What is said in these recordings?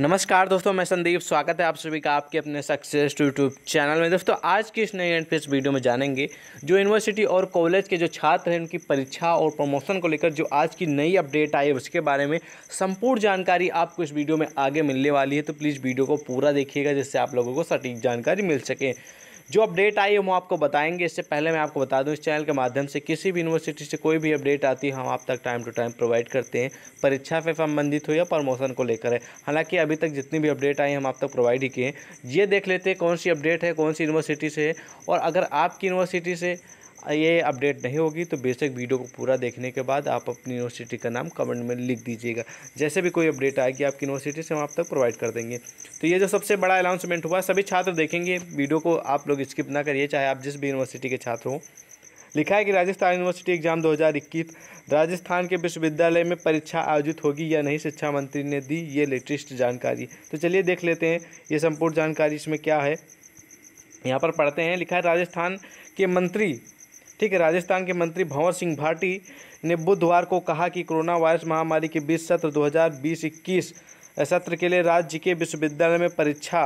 नमस्कार दोस्तों मैं संदीप स्वागत है आप सभी का आपके अपने सक्सेस यूट्यूब चैनल में दोस्तों आज की इस नई एंड इस वीडियो में जानेंगे जो यूनिवर्सिटी और कॉलेज के जो छात्र हैं उनकी परीक्षा और प्रमोशन को लेकर जो आज की नई अपडेट आई है उसके बारे में संपूर्ण जानकारी आपको इस वीडियो में आगे मिलने वाली है तो प्लीज़ वीडियो को पूरा देखिएगा जिससे आप लोगों को सटीक जानकारी मिल सके जो अपडेट आई हम आपको बताएंगे इससे पहले मैं आपको बता दूं इस चैनल के माध्यम से किसी भी यूनिवर्सिटी से कोई भी अपडेट आती है हम आप तक टाइम टू टाइम प्रोवाइड करते हैं परीक्षा से संबंधित हो या प्रमोशन को लेकर है हालांकि अभी तक जितनी भी अपडेट आई हम आप तक प्रोवाइड ही किए ये देख लेते हैं कौन सी अपडेट है कौन सी यूनिवर्सिटी से और अगर आपकी यूनिवर्सिटी से ये अपडेट नहीं होगी तो बेसक वीडियो को पूरा देखने के बाद आप अपनी यूनिवर्सिटी का नाम कमेंट में लिख दीजिएगा जैसे भी कोई अपडेट आएगी आपकी यूनिवर्सिटी से हम आप तक प्रोवाइड कर देंगे तो ये जो सबसे बड़ा अनाउंसमेंट हुआ सभी छात्र देखेंगे वीडियो को आप लोग स्किप ना करिए चाहे आप जिस भी यूनिवर्सिटी के छात्र हों लिखा है कि राजस्थान यूनिवर्सिटी एग्जाम दो राजस्थान के विश्वविद्यालय में परीक्षा आयोजित होगी या नहीं शिक्षा मंत्री ने दी ये लेटेस्ट जानकारी तो चलिए देख लेते हैं ये संपूर्ण जानकारी इसमें क्या है यहाँ पर पढ़ते हैं लिखा है राजस्थान के मंत्री ठीक है राजस्थान के मंत्री भंवर सिंह भाटी ने बुधवार को कहा कि कोरोना वायरस महामारी के बीच सत्र 2020-21 सत्र के लिए राज्य के विश्वविद्यालय में परीक्षा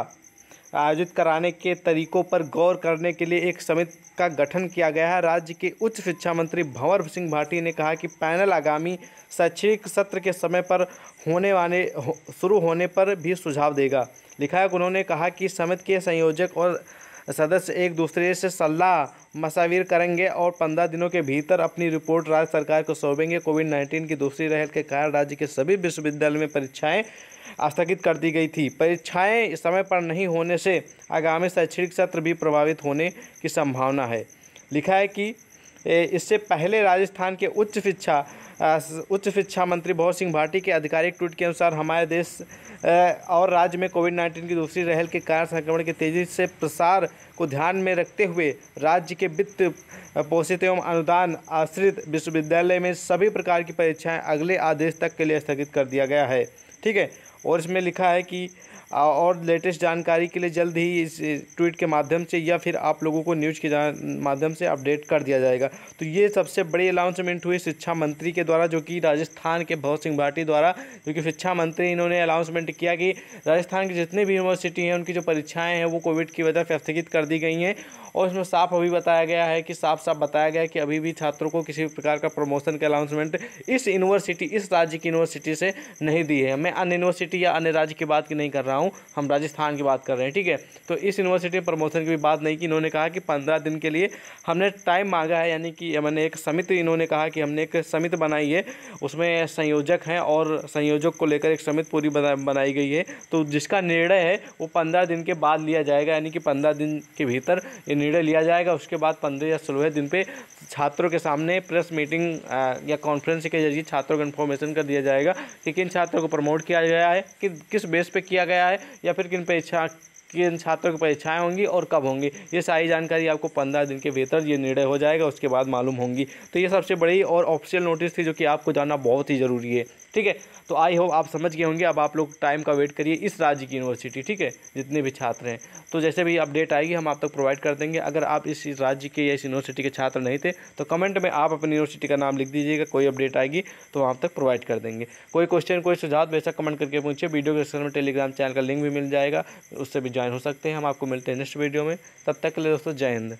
आयोजित कराने के तरीकों पर गौर करने के लिए एक समिति का गठन किया गया है राज्य के उच्च शिक्षा मंत्री भंवर सिंह भाटी ने कहा कि पैनल आगामी शैक्षणिक सत्र के समय पर होने वाले हो, शुरू होने पर भी सुझाव देगा लिखा है उन्होंने कहा कि समिति के संयोजक और सदस्य एक दूसरे से सलाह मशाविर करेंगे और पंद्रह दिनों के भीतर अपनी रिपोर्ट राज्य सरकार को सौंपेंगे कोविड नाइन्टीन की दूसरी लहर के कारण राज्य के सभी विश्वविद्यालय में परीक्षाएं स्थगित कर दी गई थी परीक्षाएं समय पर नहीं होने से आगामी शैक्षणिक सत्र भी प्रभावित होने की संभावना है लिखा है कि इससे पहले राजस्थान के उच्च शिक्षा उच्च शिक्षा मंत्री भवर सिंह भाटी के आधिकारिक ट्वीट के अनुसार हमारे देश और राज्य में कोविड नाइन्टीन की दूसरी लहर के कारण संक्रमण के तेज़ी से प्रसार को ध्यान में रखते हुए राज्य के वित्त पोषित एवं अनुदान आश्रित विश्वविद्यालय में सभी प्रकार की परीक्षाएं अगले आदेश तक के लिए स्थगित कर दिया गया है ठीक है और इसमें लिखा है कि और लेटेस्ट जानकारी के लिए जल्द ही इस ट्वीट के माध्यम से या फिर आप लोगों को न्यूज़ के माध्यम से अपडेट कर दिया जाएगा तो ये सबसे बड़ी अनाउंसमेंट हुई शिक्षा मंत्री के द्वारा जो कि राजस्थान के भवत सिंह भाटी द्वारा जो कि शिक्षा मंत्री इन्होंने अनाउंसमेंट किया कि राजस्थान की जितनी भी यूनिवर्सिटी हैं उनकी जो परीक्षाएँ हैं वो कोविड की वजह से स्थगित कर दी गई हैं और इसमें साफ अभी बताया गया है कि साफ साफ बताया गया है कि अभी भी छात्रों को किसी भी प्रकार का प्रमोशन का अनाउंसमेंट इस यूनिवर्सिटी इस राज्य की यूनिवर्सिटी से नहीं दी है मैं अन्य यूनिवर्सिटी या अन्य राज्य की बात की नहीं कर रहा हूँ रहा हूँ हम राजस्थान की बात कर रहे हैं ठीक है तो इस यूनिवर्सिटी प्रमोशन की भी बात नहीं की इन्होंने कहा कि पंद्रह दिन के लिए हमने टाइम मांगा है यानी कि मैंने एक समिति इन्होंने कहा कि हमने एक समिति बनाई है उसमें संयोजक हैं और संयोजक को लेकर एक समिति पूरी बनाई गई है तो जिसका निर्णय है वो पंद्रह दिन के बाद लिया जाएगा यानी कि पंद्रह दिन के भीतर ये निर्णय लिया जाएगा उसके बाद पंद्रह या सोलह दिन पे छात्रों के सामने प्रेस मीटिंग या कॉन्फ्रेंस के जरिए छात्रों को इन्फॉर्मेशन कर दिया जाएगा कि किन छात्रों को प्रमोट किया गया है कि किस बेस पे किया गया है है या फिर किन पर इच्छा किन छात्रों की परीक्षाएं होंगी और कब होंगी ये सारी जानकारी आपको पंद्रह दिन के भीतर ये निर्णय हो जाएगा उसके बाद मालूम होंगी तो ये सबसे बड़ी और ऑफिशियल नोटिस थी जो कि आपको जानना बहुत ही ज़रूरी है ठीक है तो आई होप आप समझ गए होंगे अब आप लोग टाइम का वेट करिए इस राज्य की यूनिवर्सिटी ठीक है जितने भी छात्र हैं तो जैसे भी अपडेट आएगी हम आप तक प्रोवाइड कर देंगे अगर आप इस राज्य के या इस यूनिवर्सिटी के छात्र नहीं थे तो कमेंट में आप अपनी यूनिवर्सिटी का नाम लिख दीजिएगा कोई अपडेट आएगी तो आप तक प्रोवाइड कर देंगे कोई क्वेश्चन कोई सुझाव वैसा कमेंट करके पूछिए वीडियो के में टेलीग्राम चैनल का लिंक भी मिल जाएगा उससे भी ज्वाइन हो सकते हैं हम आपको मिलते हैं नेक्स्ट वीडियो में तब तक के लिए दोस्तों जय हिंद